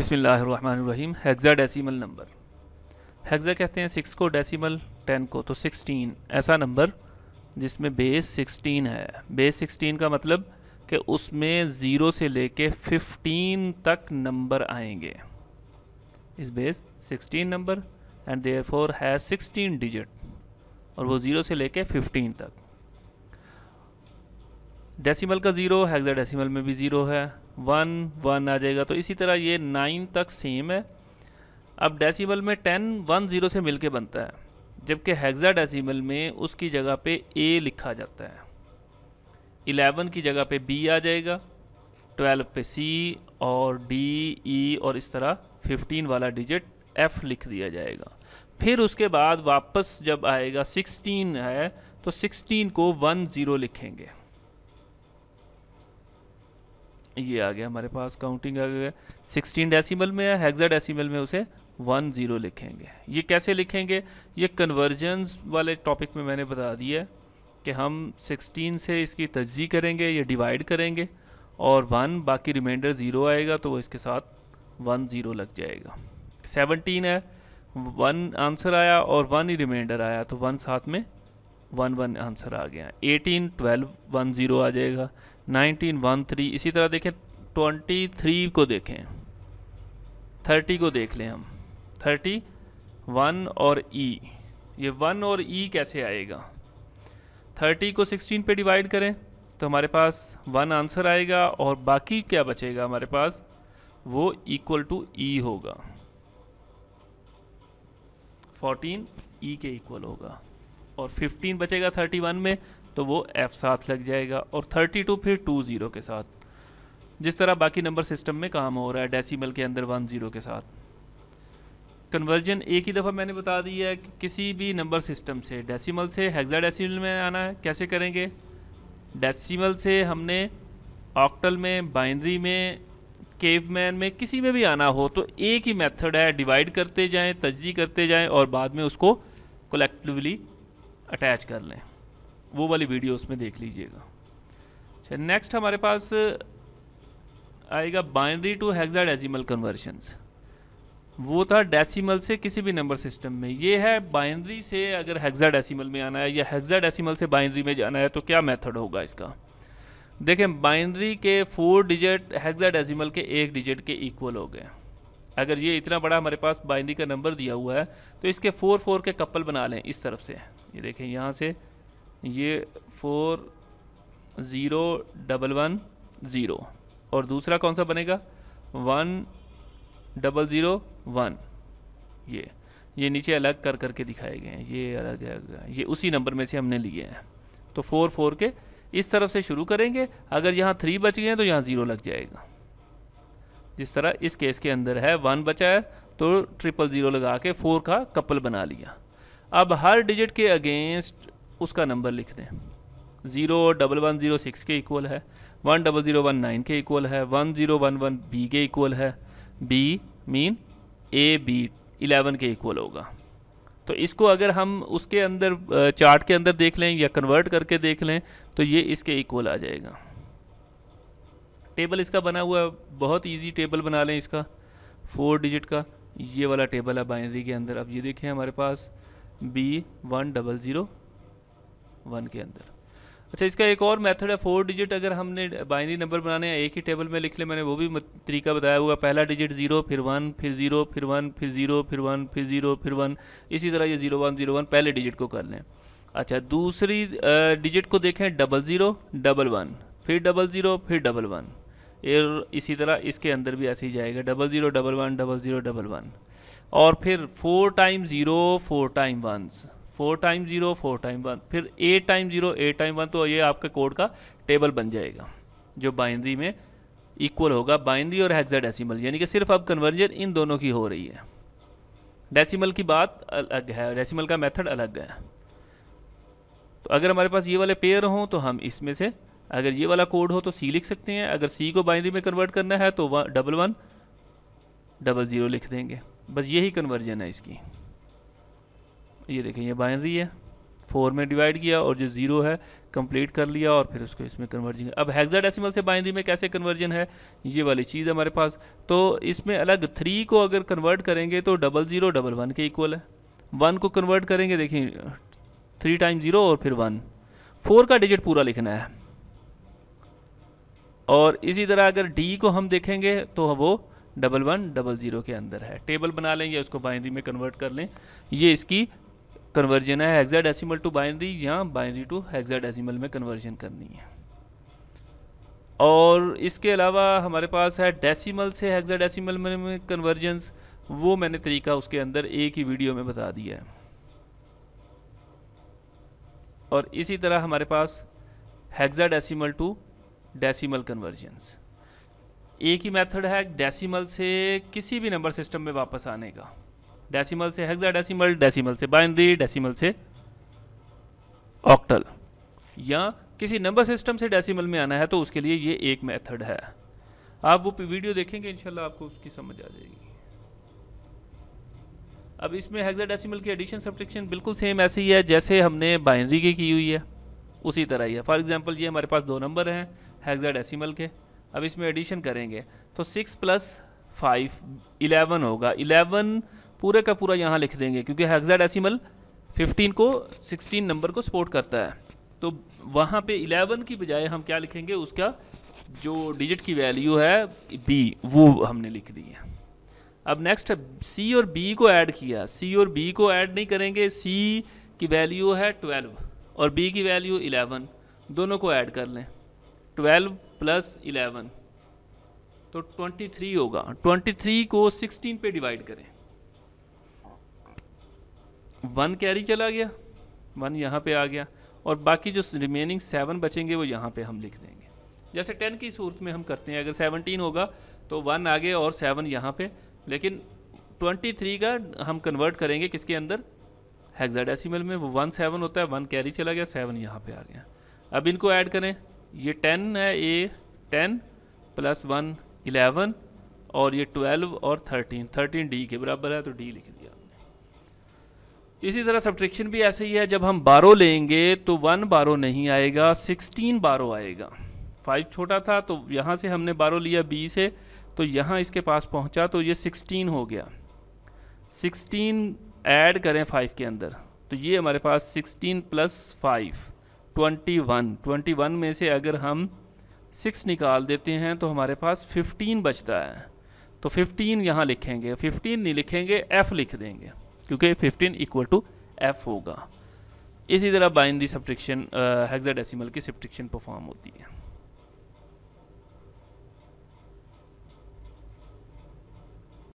बिसमीम hexa decimal number hexa कहते हैं सिक्स को डेसीमल टेन को तो सिक्सटीन ऐसा नंबर जिसमें बेस सिक्सटीन है बेस सिक्सटीन का मतलब कि उसमें ज़ीरो से लेके फिफ्टीन तक नंबर आएंगे इस base sixteen number and there four है सिक्सटीन डिजिट और वो ज़ीरो से लेके फिफ्टीन तक डेसिमल का ज़ीरो हैगजा डेसिमल में भी ज़ीरो है वन वन आ जाएगा तो इसी तरह ये नाइन तक सेम है अब डेसिमल में टेन वन ज़ीरो से मिल के बनता है जबकि हैगजा डेसीमल में उसकी जगह पे ए लिखा जाता है एलेवन की जगह पे बी आ जाएगा ट्वेल्व पे सी और डी ई e और इस तरह फिफ्टीन वाला डिजिट एफ़ लिख दिया जाएगा फिर उसके बाद वापस जब आएगा सिक्सटीन है तो सिक्सटीन को वन ज़ीरो लिखेंगे ये आ गया हमारे पास काउंटिंग आ गया सिक्सटीन डेसिमल में है हेक्सा डेसिमल में उसे वन ज़ीरो लिखेंगे ये कैसे लिखेंगे ये कन्वर्जेंस वाले टॉपिक में मैंने बता दिया कि हम सिक्सटीन से इसकी तजी करेंगे या डिवाइड करेंगे और वन बाकी रिमाइंडर ज़ीरो आएगा तो वो इसके साथ वन ज़ीरो लग जाएगा सेवनटीन है वन आंसर आया और वन ही रिमाइंडर आया तो वन साथ में वन वन आंसर आ गया एटीन ट्वेल्व वन ज़ीरो आ जाएगा नाइनटीन वन थ्री इसी तरह देखें ट्वेंटी थ्री को देखें थर्टी को देख लें हम थर्टी वन और ई e. ये वन और ई e कैसे आएगा थर्टी को सिक्सटीन पे डिवाइड करें तो हमारे पास वन आंसर आएगा और बाकी क्या बचेगा हमारे पास वो इक्वल टू ई होगा फोर्टीन ई e के इक्वल होगा और फिफ्टीन बचेगा थर्टी वन में तो वो एफ़ साथ लग जाएगा और थर्टी टू फिर टू ज़ीरो के साथ जिस तरह बाकी नंबर सिस्टम में काम हो रहा है डेसिमल के अंदर वन ज़ीरो के साथ कन्वर्जन एक ही दफ़ा मैंने बता दिया है कि किसी भी नंबर सिस्टम से डेसिमल से हेक्सा डेसिमल में आना है कैसे करेंगे डेसिमल से हमने ऑक्टल में बाइनरी में केवमैन में किसी में भी आना हो तो एक ही मेथड है डिवाइड करते जाएं तजी करते जाएं और बाद में उसको कलेक्टिवली अटैच कर लें वो वाली वीडियो उसमें देख लीजिएगा अच्छा नेक्स्ट हमारे पास आएगा बाइनरी टू डेसिमल कन्वर्शंस वो था डेसिमल से किसी भी नंबर सिस्टम में ये है बाइनरी से अगर डेसिमल में आना है या डेसिमल से बाइनरी में जाना है तो क्या मेथड होगा इसका देखें बाइनरी के फोर डिजिट डेसिमल के एक डिजिट के इक्वल हो गए अगर ये इतना बड़ा हमारे पास बाइनरी का नंबर दिया हुआ है तो इसके फोर फोर के कपल बना लें इस तरफ से ये देखें यहाँ से ये four zero double one zero और दूसरा कौन सा बनेगा वन डबल ज़ीरो वन ये ये नीचे अलग कर करके दिखाए गए हैं ये अलग है ये उसी नंबर में से हमने लिए हैं तो फोर फोर के इस तरफ से शुरू करेंगे अगर यहाँ थ्री बच गए हैं तो यहाँ ज़ीरो लग जाएगा जिस तरह इस केस के अंदर है वन बचा है तो ट्रिपल ज़ीरो लगा के फोर का कपल बना लिया अब हर डिजिट के अगेंस्ट उसका नंबर लिख दें zero double one zero six के इक्वल है one double zero one nine के इक्वल है one zero one one B के इक्वल है B mean A B eleven के इक्वल होगा तो इसको अगर हम उसके अंदर चार्ट के अंदर देख लें या कन्वर्ट करके देख लें तो ये इसके इक्वल आ जाएगा टेबल इसका बना हुआ है बहुत इजी टेबल बना लें इसका फोर डिजिट का ये वाला टेबल है बाइनरी के अंदर अब ये देखें हमारे पास B one double zero one के अंदर अच्छा इसका एक और मेथड है फोर डिजिट अगर हमने बाइनरी नंबर बनाने हैं एक ही टेबल में लिख ले मैंने वो भी तरीका बताया हुआ पहला डिजिट जीरो फिर वन फिर जीरो फिर वन फिर जीरो फिर वन फिर जीरो फिर वन इसी तरह ये जीरो वन जीरो वन पहले डिजिट को कर लें अच्छा दूसरी डिजिट को देखें डबल ज़ीरो डबल वन फिर डबल ज़ीरो फिर डबल वन एर इसी तरह इसके अंदर भी ऐसे ही जाएगा double zero double one double zero double one और फिर four time zero four time once four time zero four time one फिर A time zero A time one तो ये आपके कोड का टेबल बन जाएगा जो बाइनरी में इक्वल होगा बाइनरी और डेसीमल यानी कि सिर्फ अब कन्वर्जन इन दोनों की हो रही है डेसीमल की बात अलग है डेसीमल का मेथड अलग है तो अगर हमारे पास ये वाले पेयर हों तो हम इसमें से अगर ये वाला कोड हो तो सी लिख सकते हैं अगर सी को बाइनरी में कन्वर्ट करना है तो one double one double zero लिख देंगे बस यही कन्वर्जन है इसकी ये देखें ये बाइनरी है फोर में डिवाइड किया और जो ज़ीरो है कंप्लीट कर लिया और फिर उसको इसमें कन्वर्जन अब हेक्साडेसिमल से बाइनरी में कैसे कन्वर्जन है ये वाली चीज़ हमारे पास तो इसमें अलग थ्री को अगर कन्वर्ट करेंगे तो डबल ज़ीरो डबल वन के इक्वल है वन को कन्वर्ट करेंगे देखिए थ्री टाइम ज़ीरो और फिर वन फोर का डिजिट पूरा लिखना है और इसी तरह अगर डी को हम देखेंगे तो वो डबल वन डबल ज़ीरो के अंदर है टेबल बना लें या उसको बाइनरी में कन्वर्ट कर लें ये इसकी कन्वर्जन है हेक्साडेसिमल टू बाइनरी या बाइनरी टू हेक्साडेसिमल में कन्वर्जन करनी है और इसके अलावा हमारे पास है डेसिमल से हेक्साडेसिमल में कन्वर्जेंस वो मैंने तरीका उसके अंदर एक ही वीडियो में बता दिया है और इसी तरह हमारे पास हेक्साडेसिमल टू डेसिमल कन्वर्जेंस एक ही मेथड है डेसिमल से किसी भी नंबर सिस्टम में वापस आने का डेसिमल से हेक्साडेसिमल डेसिमल से बाइनरी डेसिमल से ऑक्टल या किसी नंबर सिस्टम से डेसिमल में आना है तो उसके लिए ये एक मेथड है आप वो वीडियो देखेंगे इंशाल्लाह आपको उसकी समझ आ जाएगी अब इसमें हेक्साडेसिमल की एडिशन सब्ट्रैक्शन बिल्कुल सेम ऐसी ही है जैसे हमने बाइनरी की की हुई है उसी तरह ही है फॉर एग्जांपल ये हमारे पास दो नंबर हैं हेक्साडेसिमल के अब इसमें एडिशन करेंगे तो सिक्स प्लस फाइव इलेवन होगा इलेवन पूरे का पूरा यहाँ लिख देंगे क्योंकि हेक्साडेसिमल फिफ्टीन को सिक्सटीन नंबर को सपोर्ट करता है तो वहाँ पे इलेवन की बजाय हम क्या लिखेंगे उसका जो डिजिट की वैल्यू है बी वो हमने लिख दी है अब नेक्स्ट सी और बी को ऐड किया सी और बी को ऐड नहीं करेंगे सी की वैल्यू है 12 और बी की वैल्यू 11 दोनों को ऐड कर लें 12 प्लस इलेवन तो 23 होगा 23 को 16 पे डिवाइड करें वन कैरी चला गया वन यहाँ पे आ गया और बाकी जो रिमेनिंग सेवन बचेंगे वो यहाँ पे हम लिख देंगे जैसे टेन की सूरत में हम करते हैं अगर सेवनटीन होगा तो वन आगे और सेवन यहाँ पे लेकिन ट्वेंटी थ्री का हम कन्वर्ट करेंगे किसके अंदर हेक्साडेसिमल में वो वन सेवन होता है वन कैरी चला गया सेवन यहाँ पे आ गया अब इनको ऐड करें ये टेन है A ten plus one eleven और ये ट्वेल्व और थर्टीन थर्टीन डी के बराबर है तो डी लिख दें इसी तरह सब्ट्रैक्शन भी ऐसे ही है जब हम बारो लेंगे तो वन बारो नहीं आएगा सिक्सटीन बारो आएगा फाइव छोटा था तो यहाँ से हमने बारो लिया बी से तो यहाँ इसके पास पहुँचा तो ये सिक्सटीन हो गया सिक्सटीन ऐड करें फाइव के अंदर तो ये हमारे पास sixteen plus five twenty one twenty one में से अगर हम सिक्स निकाल देते हैं तो हमारे पास फिफ्टीन बचता है तो फिफ्टीन यहाँ लिखेंगे फिफ्टीन नहीं लिखेंगे एफ़ लिख देंगे क्योंकि 15 इक्वल टू एफ होगा इसी तरह बाइन दी सब्ट्रिक्शन हेक्साडेसिमल की सब्ट्रिक्शन परफॉर्म होती है